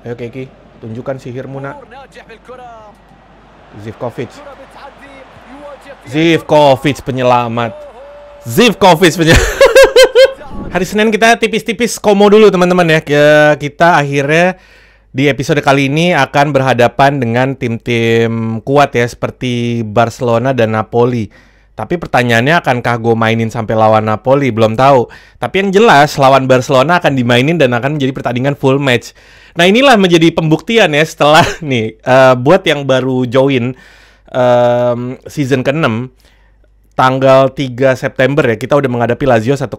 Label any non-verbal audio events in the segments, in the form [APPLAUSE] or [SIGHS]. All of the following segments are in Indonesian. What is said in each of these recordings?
Ayo Kiki, tunjukkan sihirmu nak. Zivkovic. Zivkovic penyelamat. Zivkovic penyelamat. [LAUGHS] Hari Senin kita tipis-tipis komo dulu teman-teman ya. ya. Kita akhirnya di episode kali ini akan berhadapan dengan tim-tim kuat ya seperti Barcelona dan Napoli tapi pertanyaannya akankah gue mainin sampai lawan Napoli? Belum tahu. Tapi yang jelas lawan Barcelona akan dimainin dan akan menjadi pertandingan full match. Nah inilah menjadi pembuktian ya setelah [LAUGHS] nih uh, buat yang baru join um, season ke-6 tanggal 3 September ya kita udah menghadapi Lazio 1-0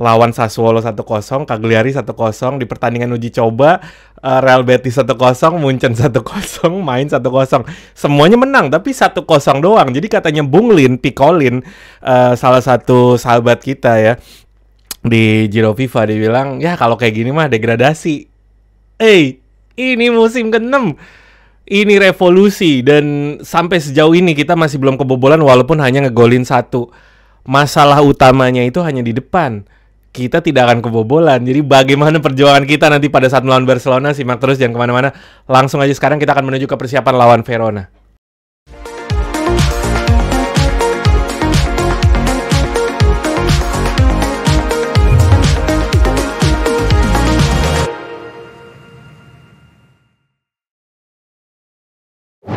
lawan Sassuolo 1-0, Cagliari 1-0 di pertandingan uji coba eh, Real Betis 1-0, Munchen 1-0, main 1-0. Semuanya menang tapi 1-0 doang. Jadi katanya Bung Lin, Picolin uh, salah satu sahabat kita ya di Giro FIFA dibilang, "Ya kalau kayak gini mah degradasi." Eh, hey, ini musim ke-6 ini revolusi dan sampai sejauh ini kita masih belum kebobolan walaupun hanya ngegolin satu. Masalah utamanya itu hanya di depan kita tidak akan kebobolan. Jadi bagaimana perjuangan kita nanti pada saat melawan Barcelona, simak terus jangan kemana-mana. Langsung aja sekarang kita akan menuju ke persiapan lawan Verona.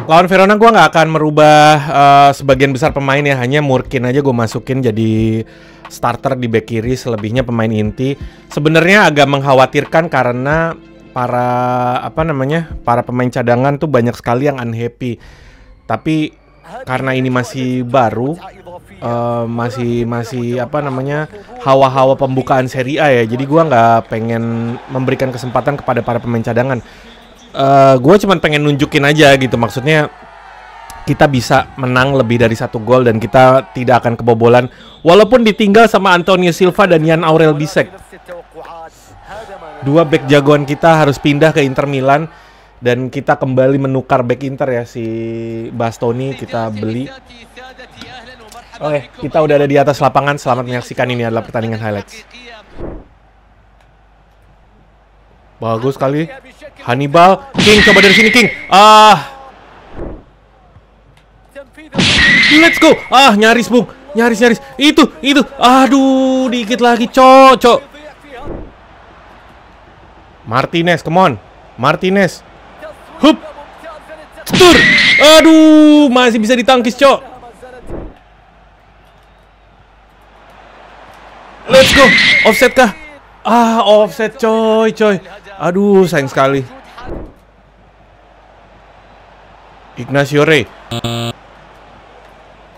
Lawan Verona gue nggak akan merubah uh, sebagian besar pemain ya, hanya Murkin aja gue masukin jadi starter di back kiri, selebihnya pemain inti. Sebenarnya agak mengkhawatirkan karena para apa namanya? para pemain cadangan tuh banyak sekali yang unhappy. Tapi karena ini masih baru uh, masih masih apa namanya hawa-hawa pembukaan seri A ya jadi gue nggak pengen memberikan kesempatan kepada para pemain cadangan uh, eh, gue cuman pengen nunjukin aja gitu maksudnya kita bisa menang lebih dari satu gol dan kita tidak akan kebobolan walaupun ditinggal sama Antonio Silva dan Yan Aurel Bisek. Dua back jagoan kita harus pindah ke Inter Milan dan kita kembali menukar back Inter ya si Bastoni kita beli. Oke, kita udah ada di atas lapangan. Selamat menyaksikan ini adalah pertandingan highlights. Bagus sekali. Hannibal, King coba dari sini King. Ah, Let's go. Ah, nyaris, Bung. Nyaris, nyaris. Itu, itu. Aduh, dikit lagi, cok, cok. Martinez, come on. Martinez. Hup. Tur. Aduh, masih bisa ditangkis, cok. Let's go. Offset kah? Ah, offset, coy, coy. Aduh, sayang sekali. Ignacio Rey.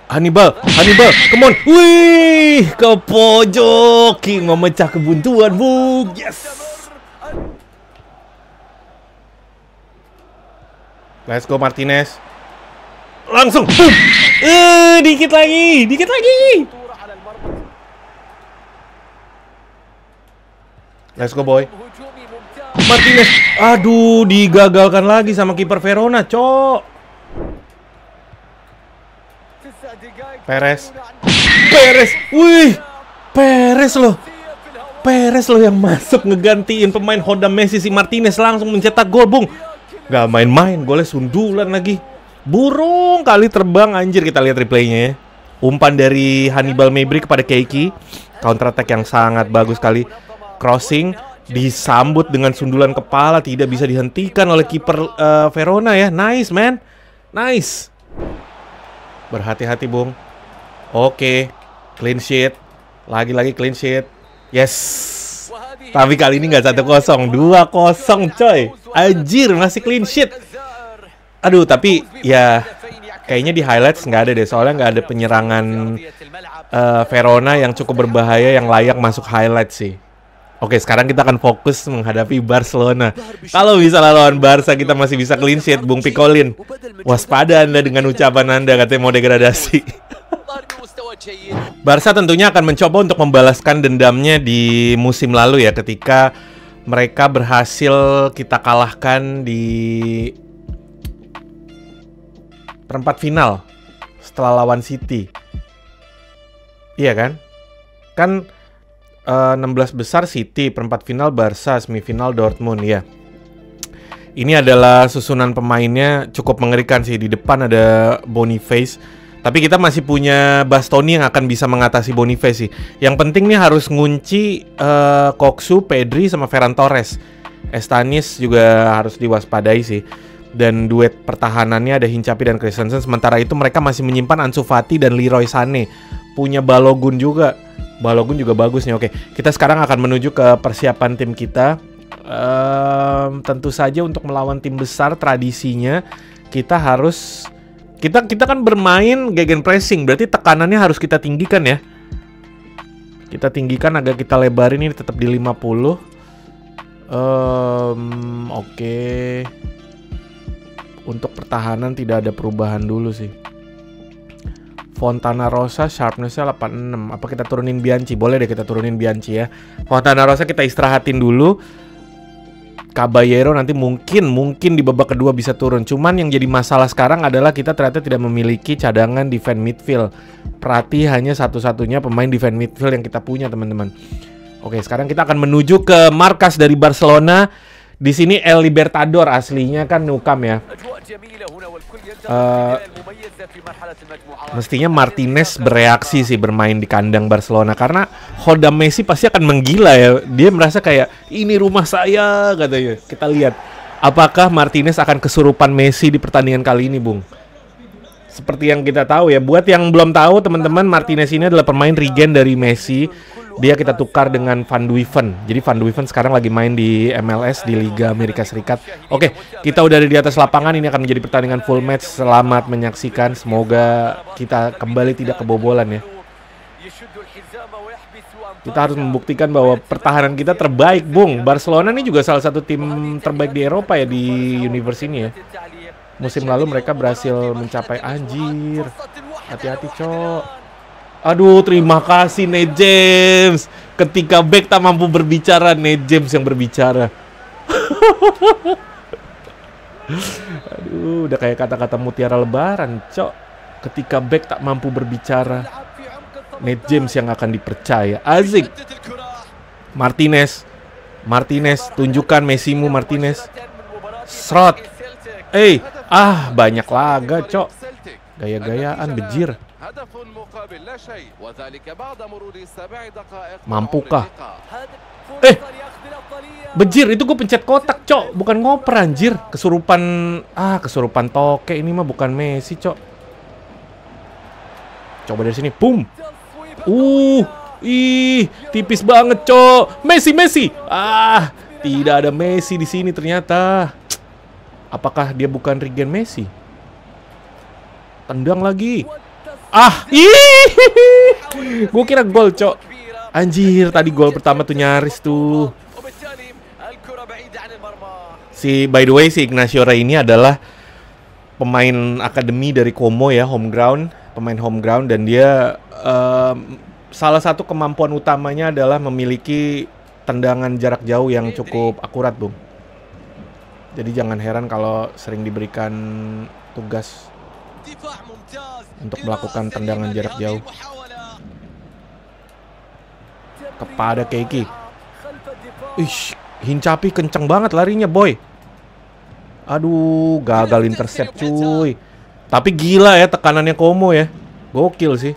Hannibal, Hannibal, come on. Wih, ke pojok. King memecah kebuntuan, bu. Yes. Let's go Martinez. Langsung. Eh, Eh, dikit lagi, dikit lagi. Let's go boy. Martinez. Aduh, digagalkan lagi sama kiper Verona, Cok. Peres. Peres. Wih. Peres loh. Peres loh yang masuk ngegantiin pemain Honda Messi si Martinez langsung mencetak gol, Bung. Gak main-main, golnya sundulan lagi. Burung kali terbang anjir kita lihat replaynya ya. Umpan dari Hannibal Mabry kepada Keiki. Counter attack yang sangat bagus kali. Crossing disambut dengan sundulan kepala tidak bisa dihentikan oleh kiper uh, Verona ya. Nice man. Nice. Berhati-hati, Bung. Oke, clean sheet. Lagi-lagi clean sheet. Yes. Tapi kali ini nggak satu kosong, dua kosong, coy. Anjir, masih clean sheet. Aduh, tapi ya kayaknya di highlights nggak ada deh. Soalnya nggak ada penyerangan uh, Verona yang cukup berbahaya yang layak masuk highlight sih. Oke, sekarang kita akan fokus menghadapi Barcelona. Kalau bisa lawan Barca, kita masih bisa clean sheet, Bung Pikolin. Waspada Anda dengan ucapan Anda, katanya mau degradasi. Barca tentunya akan mencoba untuk membalaskan dendamnya di musim lalu ya ketika mereka berhasil kita kalahkan di perempat final setelah lawan City. Iya kan? Kan uh, eh, 16 besar City, perempat final Barca, semifinal Dortmund ya. Ini adalah susunan pemainnya cukup mengerikan sih. Di depan ada Boniface tapi kita masih punya Bastoni yang akan bisa mengatasi Boniface sih. Yang penting nih harus ngunci uh, Koksu, Pedri sama Ferran Torres. Estanis juga harus diwaspadai sih. Dan duet pertahanannya ada Hincapi dan Christensen. Sementara itu mereka masih menyimpan Ansu Fati dan Leroy Sané. Punya Balogun juga. Balogun juga bagus nih. Oke, kita sekarang akan menuju ke persiapan tim kita. Um, tentu saja untuk melawan tim besar tradisinya kita harus kita kita kan bermain gegen pressing, berarti tekanannya harus kita tinggikan ya. Kita tinggikan agak kita lebarin ini tetap di 50. Um, oke. Okay. Untuk pertahanan tidak ada perubahan dulu sih. Fontana Rosa sharpnessnya 86. Apa kita turunin Bianchi? Boleh deh kita turunin Bianchi ya. Fontana Rosa kita istirahatin dulu Caballero nanti mungkin mungkin di babak kedua bisa turun. Cuman yang jadi masalah sekarang adalah kita ternyata tidak memiliki cadangan defense midfield. Prati hanya satu-satunya pemain defense midfield yang kita punya, teman-teman. Oke, sekarang kita akan menuju ke markas dari Barcelona di sini El Libertador aslinya kan Nukam ya. Uh, mestinya Martinez bereaksi sih bermain di kandang Barcelona karena Hoda Messi pasti akan menggila ya. Dia merasa kayak ini rumah saya katanya. Kita lihat apakah Martinez akan kesurupan Messi di pertandingan kali ini, Bung. Seperti yang kita tahu ya, buat yang belum tahu teman-teman Martinez ini adalah pemain regen dari Messi dia kita tukar dengan Van Duiven. Jadi Van Duiven sekarang lagi main di MLS di Liga Amerika Serikat. Oke, kita udah ada di atas lapangan. Ini akan menjadi pertandingan full match. Selamat menyaksikan. Semoga kita kembali tidak kebobolan ya. Kita harus membuktikan bahwa pertahanan kita terbaik, Bung. Barcelona ini juga salah satu tim terbaik di Eropa ya di universe ini ya. Musim lalu mereka berhasil mencapai anjir. Hati-hati, Cok. Aduh, terima kasih Nate James. Ketika back tak mampu berbicara, Nate James yang berbicara. [LAUGHS] Aduh, udah kayak kata-kata mutiara lebaran, cok. Ketika back tak mampu berbicara, Nate James yang akan dipercaya. Azik. Martinez. Martinez, tunjukkan Messimu Martinez. Srot. Eh, hey. ah banyak laga, cok. Gaya-gayaan bejir. Mampukah? Eh, bejir itu gue pencet kotak, cok. Bukan ngoper anjir. Kesurupan, ah kesurupan toke ini mah bukan Messi, cok. Coba dari sini, boom. Uh, ih, tipis banget, cok. Messi, Messi. Ah, tidak ada Messi di sini ternyata. Apakah dia bukan Regen Messi? Tendang lagi. Ah, ih. Gue kira gol, Cok. Anjir, tadi gol pertama tuh nyaris tuh. Si by the way si Ignacio Ray ini adalah pemain akademi dari Como ya, home ground, pemain home ground dan dia um, salah satu kemampuan utamanya adalah memiliki tendangan jarak jauh yang cukup akurat, Bung. Jadi jangan heran kalau sering diberikan tugas untuk melakukan tendangan jarak jauh kepada Keiki. Ish, Hincapi kenceng banget larinya, boy. Aduh, gagal intercept cuy. Tapi gila ya tekanannya Komo ya. Gokil sih.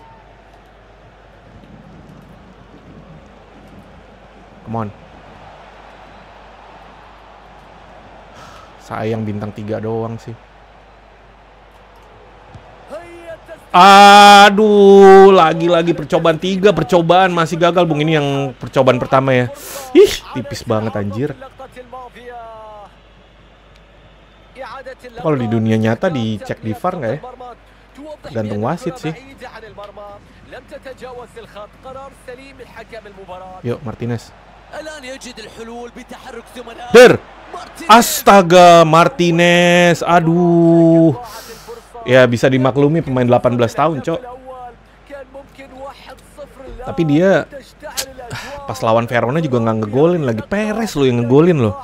Come on. Sayang bintang tiga doang sih. Aduh, lagi-lagi percobaan tiga, percobaan masih gagal bung. Ini yang percobaan pertama ya. Ih, tipis banget anjir. Kalau di dunia nyata dicek di VAR nggak ya? Gantung wasit sih. Yuk, Martinez. Der. Astaga, Martinez. Aduh ya bisa dimaklumi pemain 18 tahun, Cok. Tapi dia ah, pas lawan Verona juga nggak ngegolin lagi. peres lo yang ngegolin loh.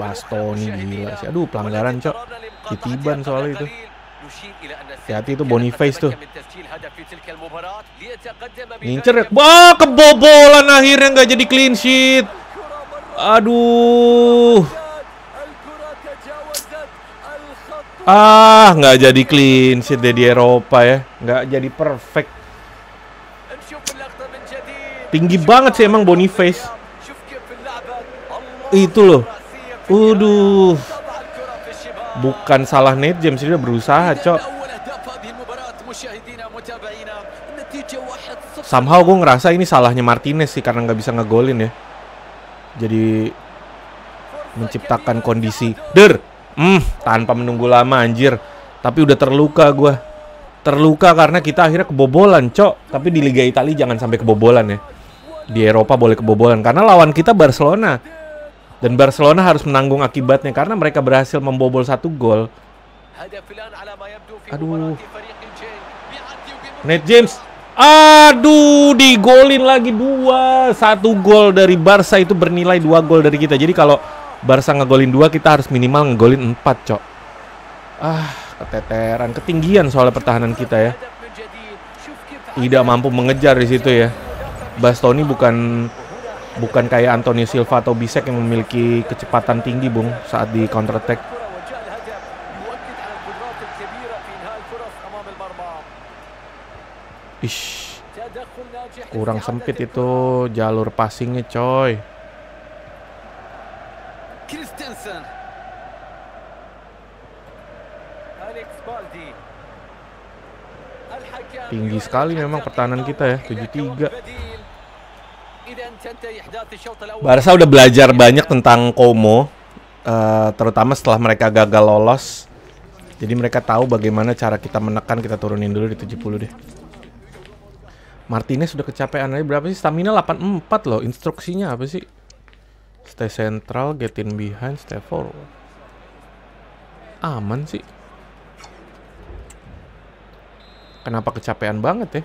Bastoni gila sih. Aduh pelanggaran, Cok. Ketiban soal itu. Hati-hati itu Boniface tuh. Ngincer ya. Wah, kebobolan akhirnya nggak jadi clean sheet. Aduh. Ah, nggak jadi clean sih deh di Eropa ya. Nggak jadi perfect. Tinggi banget sih emang Boniface. Itu loh. Uduh. Bukan salah net James dia berusaha, Cok. Somehow gue ngerasa ini salahnya Martinez sih karena nggak bisa ngegolin ya jadi menciptakan kondisi der hmm, tanpa menunggu lama anjir tapi udah terluka gue terluka karena kita akhirnya kebobolan cok tapi di Liga Italia jangan sampai kebobolan ya di Eropa boleh kebobolan karena lawan kita Barcelona dan Barcelona harus menanggung akibatnya karena mereka berhasil membobol satu gol aduh Nate James Aduh, digolin lagi dua. Satu gol dari Barca itu bernilai dua gol dari kita. Jadi kalau Barca ngegolin dua, kita harus minimal ngegolin empat, cok. Ah, keteteran, ketinggian soal pertahanan kita ya. Tidak mampu mengejar di situ ya. Bastoni bukan bukan kayak Antonio Silva atau Bisek yang memiliki kecepatan tinggi, Bung, saat di counter attack. Ish. Kurang sempit itu jalur passingnya coy. Tinggi sekali memang pertahanan kita ya, 73. Barca udah belajar banyak tentang Komo uh, eh, terutama setelah mereka gagal lolos. Jadi mereka tahu bagaimana cara kita menekan, kita turunin dulu di 70 deh. Martinez sudah kecapean aja berapa sih? Stamina 84 loh. Instruksinya apa sih? Stay central, get in behind, stay forward. Aman sih. Kenapa kecapean banget ya?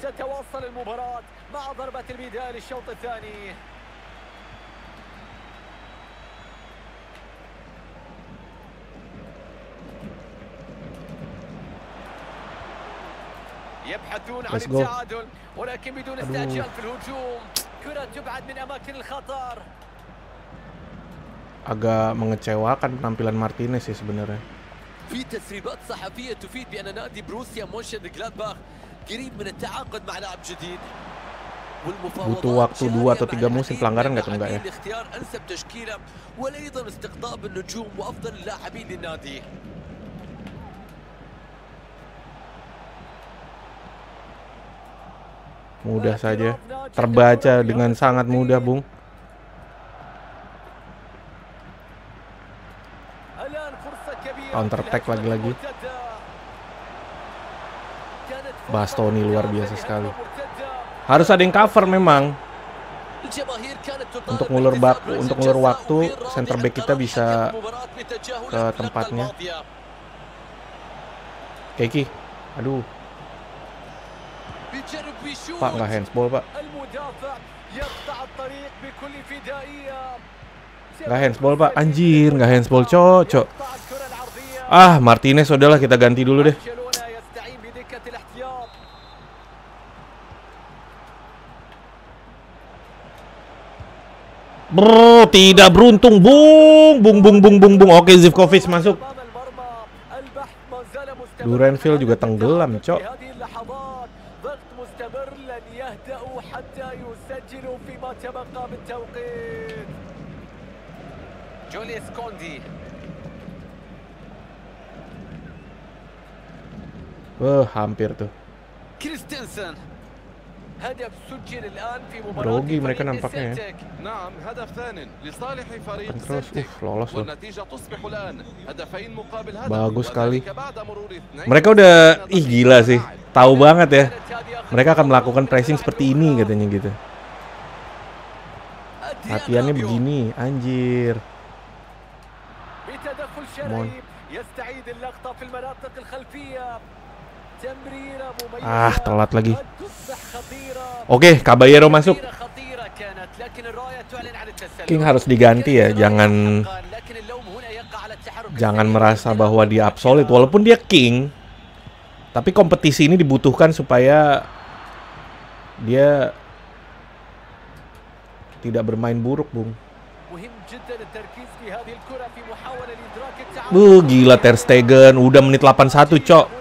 يبحثون عن التعادل ولكن بدون استعجال في الهجوم كرة تبعد من أماكن الخطر agak mengecewakan penampilan Martinez sih sebenarnya. في تسريبات صحفية تفيد بأن نادي بروسيا مونشن جلادباخ قريب من التعاقد مع لاعب جديد butuh waktu dua atau tiga musim pelanggaran nggak tuh nggak ya? Mudah saja. Terbaca dengan sangat mudah, Bung. Counter attack lagi-lagi. Bastoni luar biasa sekali. Harus ada yang cover memang. Untuk ngulur baku, untuk ngulur waktu, center back kita bisa ke tempatnya. Keki, aduh, Pak nggak handsball pak. Nggak handsball pak. Anjir nggak handsball cocok. Ah Martinez udahlah kita ganti dulu deh. Bro, tidak beruntung, bung, bung, bung, bung, bung, bung. Oke, Zivkovic masuk. Durenville juga tenggelam, cok. Wah, eh, hampir tuh. Kristensen. mereka nampaknya ya. نعم هدف ثان Uh, lolos loh. Bagus sekali. Mereka udah ih gila sih. Tahu banget ya. Mereka akan melakukan pressing seperti ini katanya gitu. Latihannya begini, anjir. Mon. Ah, telat lagi. Oke, Kabayero masuk. King harus diganti ya, jangan jangan merasa bahwa dia absolut walaupun dia king. Tapi kompetisi ini dibutuhkan supaya dia tidak bermain buruk, Bung. Bu, uh, gila Ter Stegen, udah menit 81, Cok.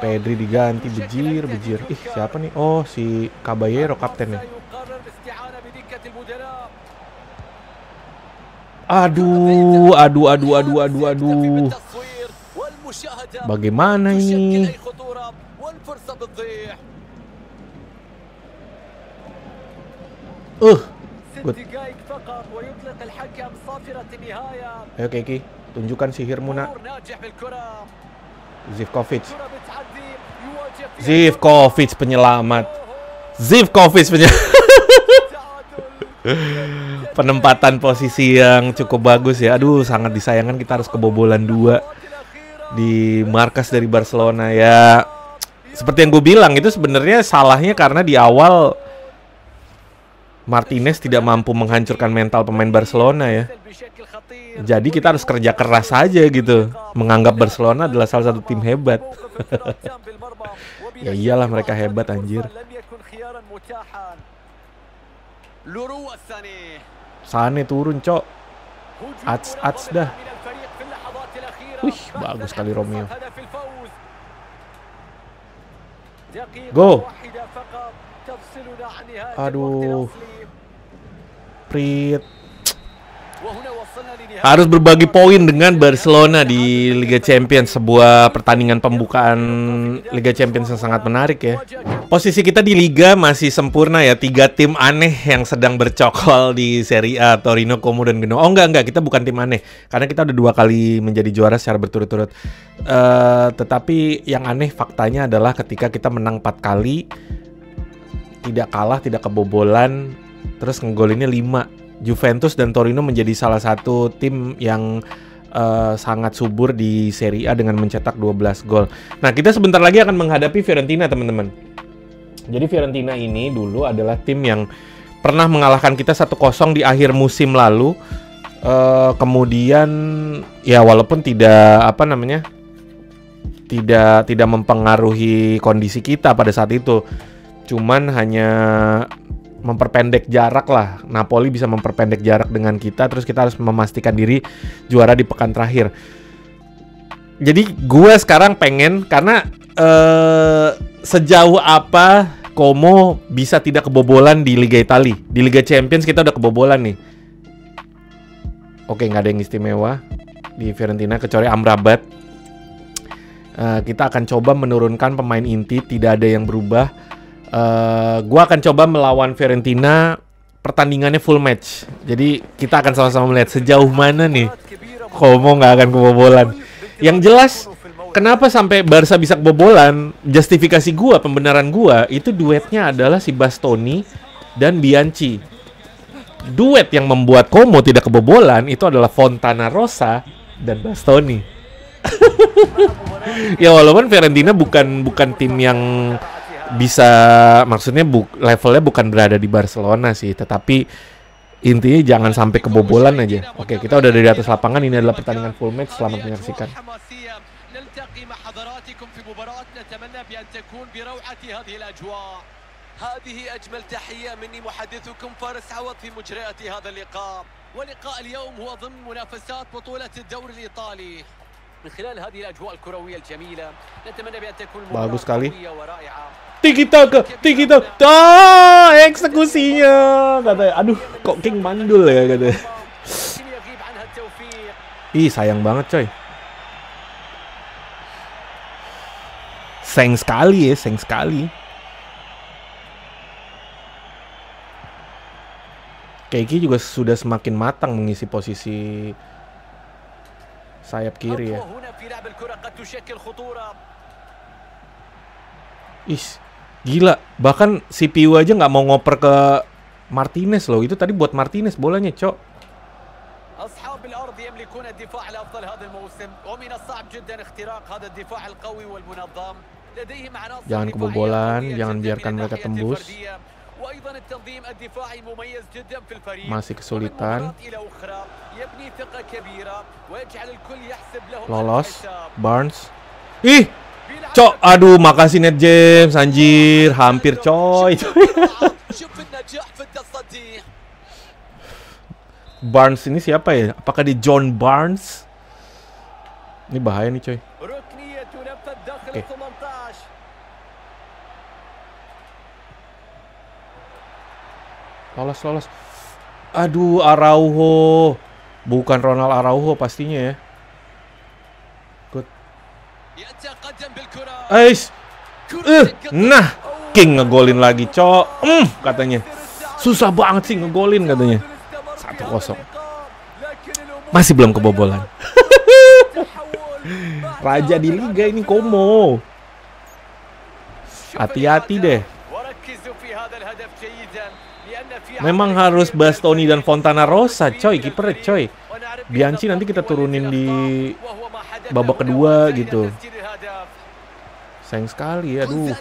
Pedri diganti bejir bejir. Ih, siapa nih? Oh, si Caballero kapten Aduh, aduh, aduh, aduh, aduh, aduh. Bagaimana ini? uh, eh, good. Ayo Kiki, tunjukkan sihirmu nak. Zivkovic. Zivkovic penyelamat. Zivkovic penyelamat. [LAUGHS] Penempatan posisi yang cukup bagus ya. Aduh, sangat disayangkan kita harus kebobolan dua di markas dari Barcelona ya. Seperti yang gue bilang itu sebenarnya salahnya karena di awal Martinez tidak mampu menghancurkan mental pemain Barcelona ya. Jadi kita harus kerja keras saja gitu. Menganggap Barcelona adalah salah satu tim hebat. [LAUGHS] Ya iyalah mereka hebat anjir. Sane turun, Cok. Ats ats dah. Wih, bagus sekali Romeo. Go. Aduh. Prit harus berbagi poin dengan Barcelona di Liga Champions sebuah pertandingan pembukaan Liga Champions yang sangat menarik ya posisi kita di Liga masih sempurna ya tiga tim aneh yang sedang bercokol di Serie A Torino Como dan Genoa oh enggak enggak kita bukan tim aneh karena kita udah dua kali menjadi juara secara berturut-turut uh, tetapi yang aneh faktanya adalah ketika kita menang empat kali tidak kalah tidak kebobolan terus ngegolinnya lima. Juventus dan Torino menjadi salah satu tim yang uh, sangat subur di Serie A dengan mencetak 12 gol. Nah, kita sebentar lagi akan menghadapi Fiorentina, teman-teman. Jadi Fiorentina ini dulu adalah tim yang pernah mengalahkan kita 1-0 di akhir musim lalu. Uh, kemudian ya walaupun tidak apa namanya? tidak tidak mempengaruhi kondisi kita pada saat itu. Cuman hanya memperpendek jarak lah. Napoli bisa memperpendek jarak dengan kita terus kita harus memastikan diri juara di pekan terakhir. Jadi gue sekarang pengen karena eh, sejauh apa Como bisa tidak kebobolan di Liga Italia. Di Liga Champions kita udah kebobolan nih. Oke, nggak ada yang istimewa di Fiorentina kecuali Amrabat. Uh, kita akan coba menurunkan pemain inti, tidak ada yang berubah Uh, gua akan coba melawan Fiorentina pertandingannya full match. Jadi kita akan sama-sama melihat sejauh mana nih Como nggak akan kebobolan. Yang jelas kenapa sampai Barca bisa kebobolan? Justifikasi gua, pembenaran gua itu duetnya adalah si Bastoni dan Bianchi. Duet yang membuat Como tidak kebobolan itu adalah Fontana Rosa dan Bastoni. [LAUGHS] ya walaupun Fiorentina bukan bukan tim yang bisa maksudnya bu levelnya bukan berada di Barcelona sih, tetapi intinya jangan sampai kebobolan aja. Oke, kita udah dari atas lapangan. Ini adalah pertandingan full match. Selamat menyaksikan. هذه أجمل تحية مني محدثكم فارس عوض في هذا اللقاء ولقاء اليوم هو ضمن منافسات بطولة الإيطالي من خلال هذه الأجواء الكروية الجميلة نتمنى بأن تكون مباراة قوية ورائعة Tiki Taka, Tiki Taka. Ah, eksekusinya. Kata, aduh, kok King mandul ya kata. Ih, sayang banget coy. Seng sekali ya, seng sekali. Kiki juga sudah semakin matang mengisi posisi sayap kiri ya. Is, gila bahkan CPU aja nggak mau ngoper ke Martinez loh itu tadi buat Martinez bolanya cok jangan kebobolan jangan biarkan mereka tembus masih kesulitan lolos Barnes ih Cok, aduh makasih Net James, anjir, hampir coy. [LAUGHS] Barnes ini siapa ya? Apakah di John Barnes? Ini bahaya nih coy. Lolos, lolos. Aduh, Araujo. Bukan Ronald Araujo pastinya ya. Ais. Uh, eh, nah, King ngegolin lagi, cok. Mm, katanya. Susah banget sih ngegolin katanya. Satu kosong, Masih belum kebobolan. [LAUGHS] Raja di liga ini Komo. Hati-hati deh. Memang harus Bastoni dan Fontana Rosa, coy, kiper, coy. Bianchi nanti kita turunin di babak kedua gitu. Sayang sekali, ya, duh.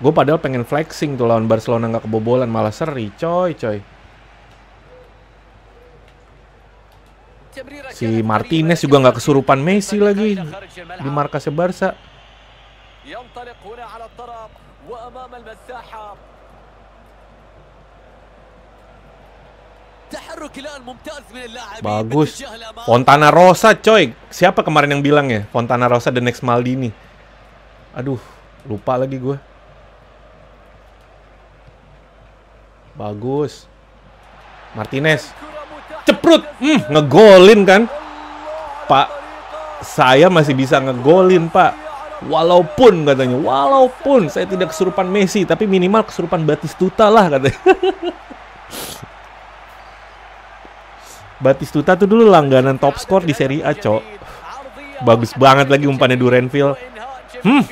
Gue padahal pengen flexing tuh lawan Barcelona nggak kebobolan, malah seri, coy, coy. Si Martinez juga nggak kesurupan Messi lagi di markasnya Barca. Bagus. Fontana Rosa, coy. Siapa kemarin yang bilang ya? Fontana Rosa the next Maldini. Aduh, lupa lagi gue. Bagus. Martinez. Ceprut. Hmm, ngegolin kan. Pak, saya masih bisa ngegolin, Pak. Walaupun katanya, walaupun saya tidak kesurupan Messi, tapi minimal kesurupan Batistuta lah katanya. [LAUGHS] Batistuta tuh dulu langganan top skor di Serie A, Cok. Bagus banget lagi umpannya Durenville. Hmm.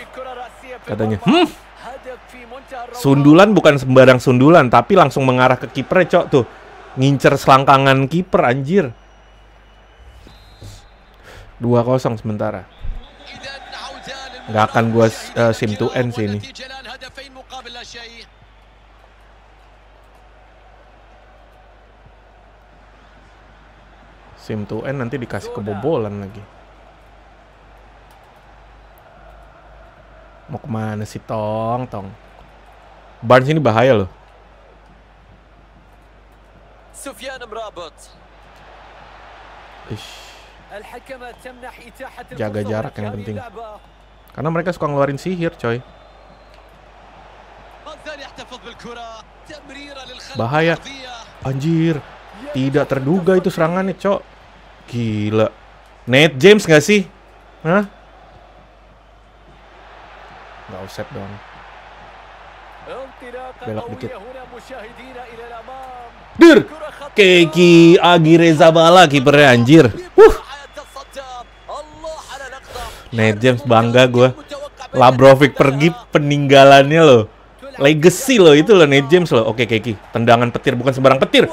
Katanya, hmm. Sundulan bukan sembarang sundulan, tapi langsung mengarah ke kiper, Cok, tuh. Ngincer selangkangan kiper, anjir. 2-0 sementara. Gak akan gua uh, sim to end sih ini. Sim to end eh, nanti dikasih ya kebobolan lagi. Mau kemana sih Tong, Tong? Barnes ini bahaya loh. Sufyan مرابط Ish. Jaga jarak yang penting. Karena mereka suka ngeluarin sihir, coy. Bahaya. Anjir. Ya Tidak terduga itu serangannya, cok. Gila. Nate James gak sih? Hah? Gak offset dong. Belok dikit. Dir! Keki Reza Bala kipernya anjir. Wuh. Nate James bangga gue. Labrovic pergi peninggalannya loh. Legacy loh itu loh Nate James loh. Oke Keki, tendangan petir bukan sembarang petir.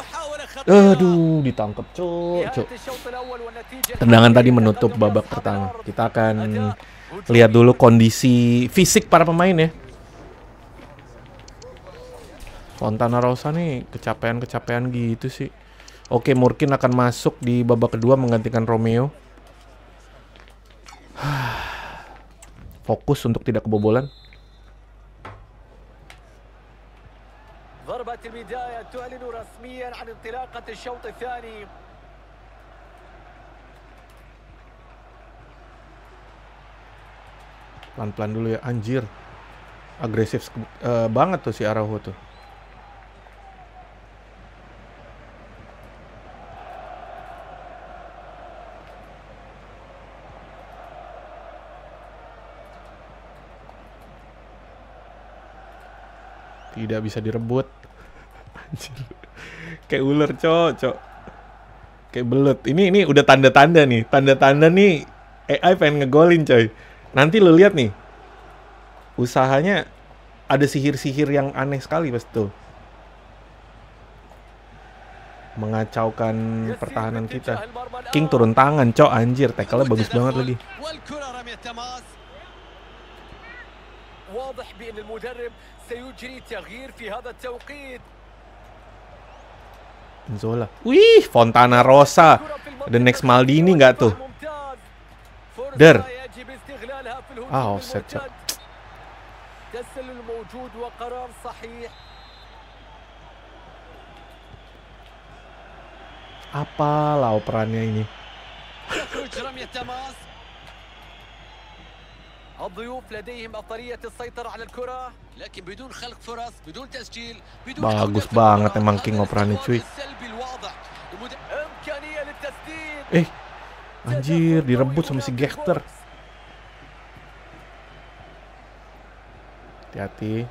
Aduh, ditangkap cok, cok. Tendangan tadi menutup babak pertama. Kita akan lihat dulu kondisi fisik para pemain ya. Fontana Rosa nih kecapean-kecapean gitu sih. Oke, Murkin akan masuk di babak kedua menggantikan Romeo. [SIGHS] Fokus untuk tidak kebobolan. ضربة البداية تعلن رسميا عن انطلاقة الشوط الثاني pelan-pelan dulu ya anjir agresif uh, banget tuh si Araujo tuh tidak bisa direbut. Anjir. Kayak ular, cok, cok. Kayak belut. Ini ini udah tanda-tanda nih. Tanda-tanda nih AI pengen ngegolin, coy. Nanti lu lihat nih. Usahanya ada sihir-sihir yang aneh sekali pasti tuh. Mengacaukan pertahanan kita. King turun tangan, cok anjir. Tackle-nya bagus banget lagi. واضح بان المدرب سيجري تغيير في هذا التوقيت Zola. Wih, Fontana Rosa. ذا next Maldini nggak tuh? Der. Ah, offset. تسلل موجود وقرار ini [LAUGHS] bagus banget emang King Oprani cuy eh anjir direbut sama si Gechter hati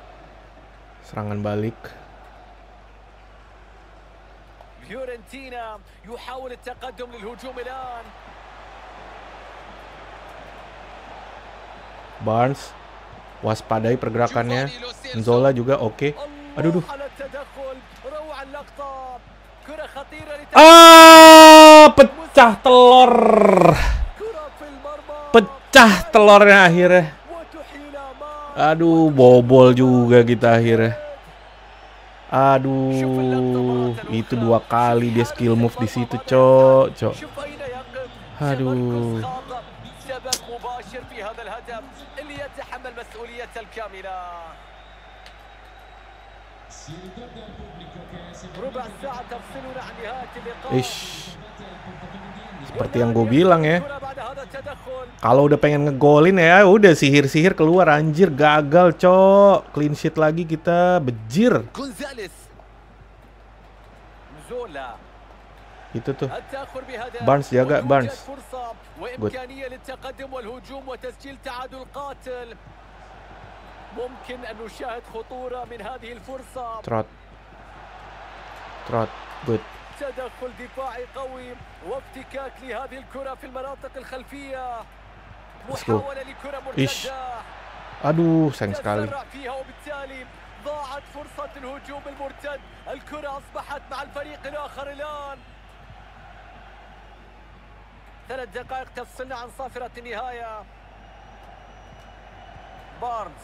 serangan balik Barnes waspadai pergerakannya. Zola juga oke. Okay. Aduh duh. Ah, pecah telur. Pecah telurnya akhirnya. Aduh, bobol juga kita akhirnya. Aduh, itu dua kali dia skill move di situ, cok, cok. Aduh. اللي يتحمل مسؤولية الكاملة ربع ساعة تفصلنا عن نهاية اللقاء إيش seperti yang gue bilang ya kalau udah pengen ngegolin ya udah sihir-sihir keluar anjir gagal cok clean sheet lagi kita bejir itu tuh Barnes jaga Barnes وامكانيه للتقدم والهجوم وتسجيل تعادل قاتل ممكن ان نشاهد خطوره من هذه الفرصه ترات ترات جود تدخل دفاعي قوي وافتكاك لهذه الكره في المناطق الخلفيه محاوله لكره مرتده أدو sayang sekali. فيها وبالتالي ضاعت فرصة الهجوم المرتد الكرة أصبحت مع الفريق الآخر الآن ثلاث دقائق تفصلنا عن صافرة النهاية بارنز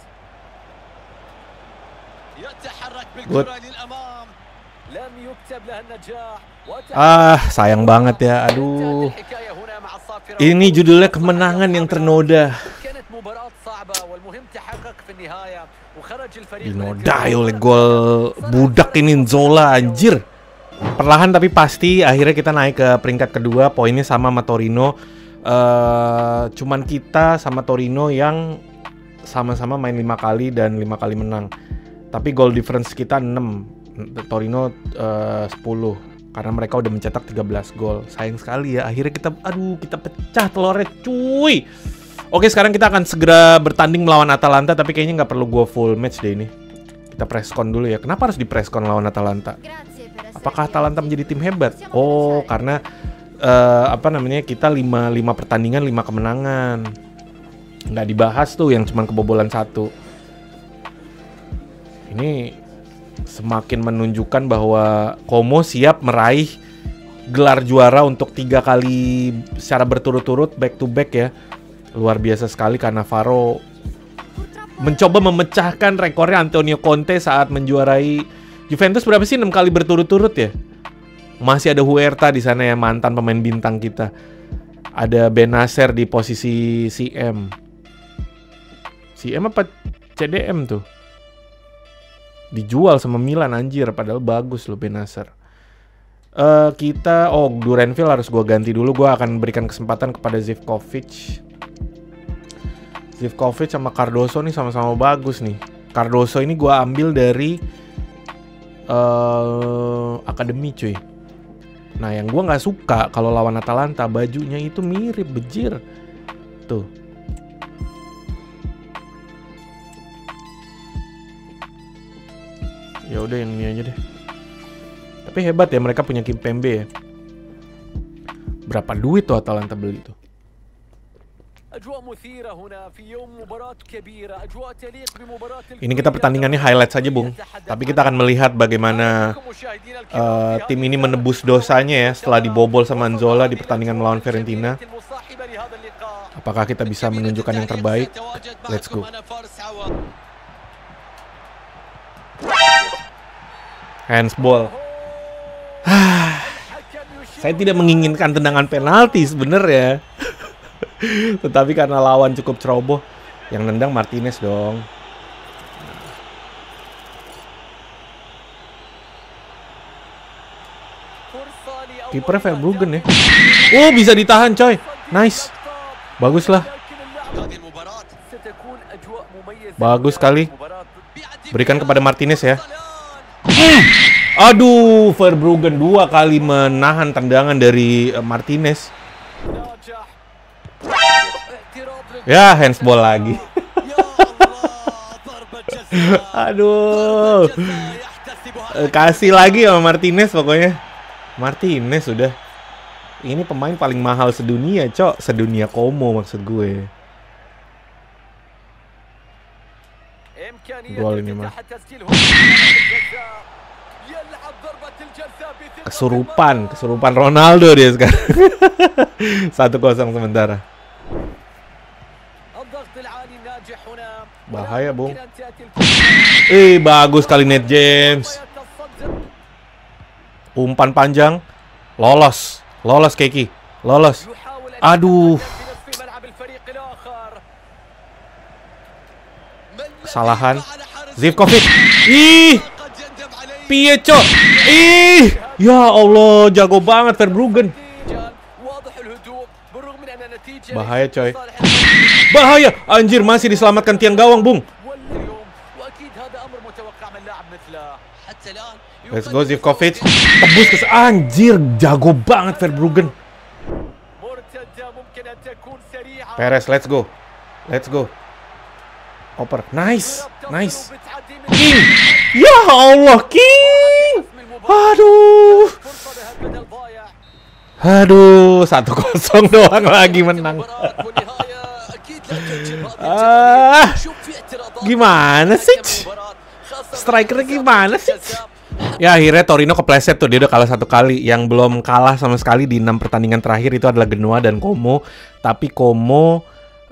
يتحرك بالكرة للأمام لم يكتب لها النجاح Ah, sayang banget ya. Aduh. Ini judulnya kemenangan yang ternoda. Dinodai oleh gol budak ini Zola anjir perlahan tapi pasti akhirnya kita naik ke peringkat kedua poinnya sama sama Torino uh, cuman kita sama Torino yang sama-sama main lima kali dan lima kali menang tapi goal difference kita 6 Torino eh, uh, 10 karena mereka udah mencetak 13 gol. Sayang sekali ya, akhirnya kita aduh kita pecah telurnya cuy. Oke sekarang kita akan segera bertanding melawan Atalanta tapi kayaknya nggak perlu gue full match deh ini. Kita press con dulu ya. Kenapa harus di press con lawan Atalanta? Apakah Atalanta menjadi tim hebat? Oh, karena uh, apa namanya kita lima lima pertandingan lima kemenangan. Nggak dibahas tuh yang cuman kebobolan satu. Ini semakin menunjukkan bahwa Komo siap meraih gelar juara untuk tiga kali secara berturut-turut back to back ya. Luar biasa sekali karena Faro mencoba memecahkan rekornya Antonio Conte saat menjuarai Juventus berapa sih 6 kali berturut-turut ya? Masih ada Huerta di sana ya mantan pemain bintang kita. Ada Benacer di posisi CM. CM apa CDM tuh? Dijual sama Milan anjir padahal bagus loh Benacer. Uh, eh, kita oh Durenville harus gue ganti dulu gue akan berikan kesempatan kepada Zivkovic Zivkovic sama Cardoso nih sama-sama bagus nih Cardoso ini gue ambil dari uh, akademi cuy. Nah yang gue nggak suka kalau lawan Atalanta bajunya itu mirip bejir tuh. Ya udah yang ini aja deh. Tapi hebat ya mereka punya Kim Pembe ya. Berapa duit tuh Atalanta beli tuh? Aجواء مثيرة هنا في يوم مباراة كبيرة أجواء تليق بمباراة Ini kita pertandingannya highlight saja, Bung. Tapi kita akan melihat bagaimana tim ini menebus dosanya ya setelah dibobol sama Anzola di pertandingan melawan Fiorentina. Apakah kita bisa menunjukkan yang terbaik? Let's go. Handsball. [SIGHS] Saya tidak menginginkan tendangan penalti sebenarnya. Tetapi karena lawan cukup ceroboh, yang nendang Martinez dong. Kiper Verbruggen ya. Oh, bisa ditahan coy. Nice. Baguslah. Bagus sekali. Berikan kepada Martinez ya. Aduh, Verbruggen dua kali menahan tendangan dari eh, Martinez. Ya, handsball lagi. [LAUGHS] Aduh. Eh, kasih lagi sama Martinez pokoknya. Martinez sudah. Ini pemain paling mahal sedunia, Cok. Sedunia Komo maksud gue. Gol ini mah. Kesurupan, kesurupan Ronaldo dia sekarang. 1-0 [LAUGHS] sementara. Bahaya, Bung. Eh, bagus kali net James. Umpan panjang. Lolos. Lolos, Keki. Lolos. Aduh. Kesalahan. Zivkovic. Ih. Pieco. Ih. Ya Allah, jago banget Verbruggen. Bahaya coy. [LAUGHS] Bahaya. Anjir masih diselamatkan tiang gawang, Bung. Let's go Zivkovic. Tebus ke anjir jago banget Verbruggen. Perez, let's go. Let's go. Oper. Nice. Nice. King. Ya Allah, King. Aduh. Aduh, satu kosong [LAUGHS] doang lagi menang. ah, gimana sih? Striker gimana sih? Ya akhirnya Torino kepleset tuh dia udah kalah satu kali Yang belum kalah sama sekali di enam pertandingan terakhir itu adalah Genoa dan Como Tapi Como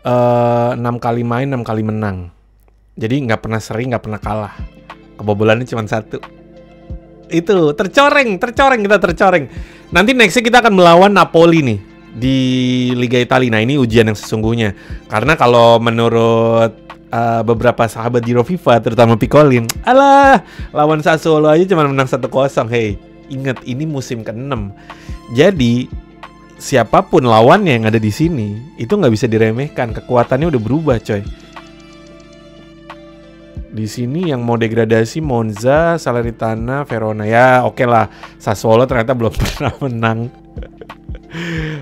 eh, enam uh, kali main enam kali menang Jadi nggak pernah sering nggak pernah kalah Kebobolannya cuma satu Itu tercoreng tercoreng kita tercoreng Nanti nextnya kita akan melawan Napoli nih di Liga Italia. Nah ini ujian yang sesungguhnya. Karena kalau menurut uh, beberapa sahabat di Roviva, terutama Picolin, alah lawan Sassuolo aja cuma menang satu kosong. Hey, ingat ini musim ke-6. Jadi siapapun lawannya yang ada di sini itu nggak bisa diremehkan. Kekuatannya udah berubah coy di sini yang mau degradasi Monza, Salernitana, Verona ya oke okay lah Sassuolo ternyata belum [LAUGHS] pernah menang.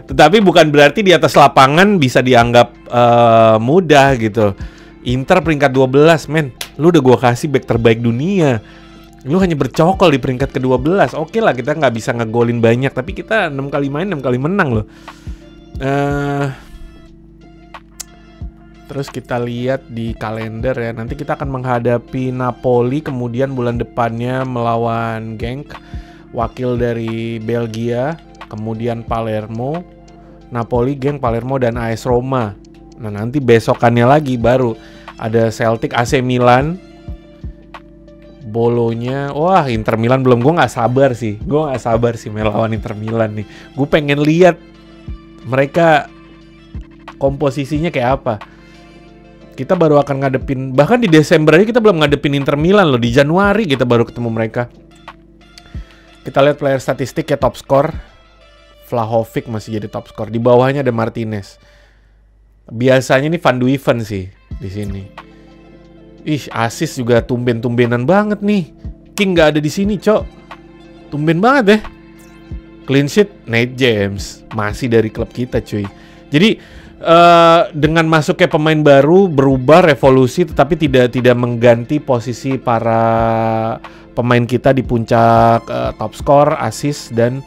Tetapi bukan berarti di atas lapangan bisa dianggap uh, mudah gitu. Inter peringkat 12 men, lu udah gua kasih back terbaik dunia. Lu hanya bercokol di peringkat ke-12. Oke okay lah kita nggak bisa ngegolin banyak tapi kita 6 kali main 6 kali menang loh. Eh uh, Terus kita lihat di kalender ya. Nanti kita akan menghadapi Napoli kemudian bulan depannya melawan Genk, wakil dari Belgia, kemudian Palermo, Napoli, Genk, Palermo dan AS Roma. Nah, nanti besokannya lagi baru ada Celtic, AC Milan, Bolonya, wah Inter Milan belum gue gak sabar sih, gue gak sabar sih melawan Inter Milan nih. Gue pengen lihat mereka komposisinya kayak apa kita baru akan ngadepin bahkan di Desember aja kita belum ngadepin Inter Milan loh di Januari kita baru ketemu mereka kita lihat player statistik ya top skor Vlahovic masih jadi top skor di bawahnya ada Martinez biasanya ini Van Duiven sih di sini ih asis juga tumben-tumbenan banget nih King nggak ada di sini cok tumben banget deh clean sheet Nate James masih dari klub kita cuy jadi uh, dengan masuknya pemain baru berubah revolusi tetapi tidak tidak mengganti posisi para pemain kita di puncak uh, top skor, assist dan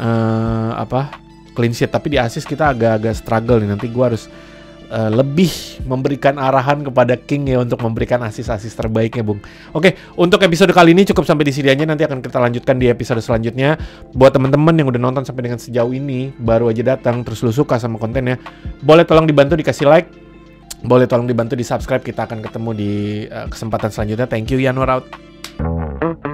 uh, apa? clean sheet tapi di assist kita agak-agak struggle nih nanti gua harus uh, lebih memberikan arahan kepada King ya untuk memberikan asis-asis terbaiknya, Bung. Oke, untuk episode kali ini cukup sampai di sini aja. Nanti akan kita lanjutkan di episode selanjutnya. Buat teman-teman yang udah nonton sampai dengan sejauh ini, baru aja datang terus lu suka sama kontennya, boleh tolong dibantu dikasih like. Boleh tolong dibantu di subscribe, kita akan ketemu di uh, kesempatan selanjutnya. Thank you, Yanuar out.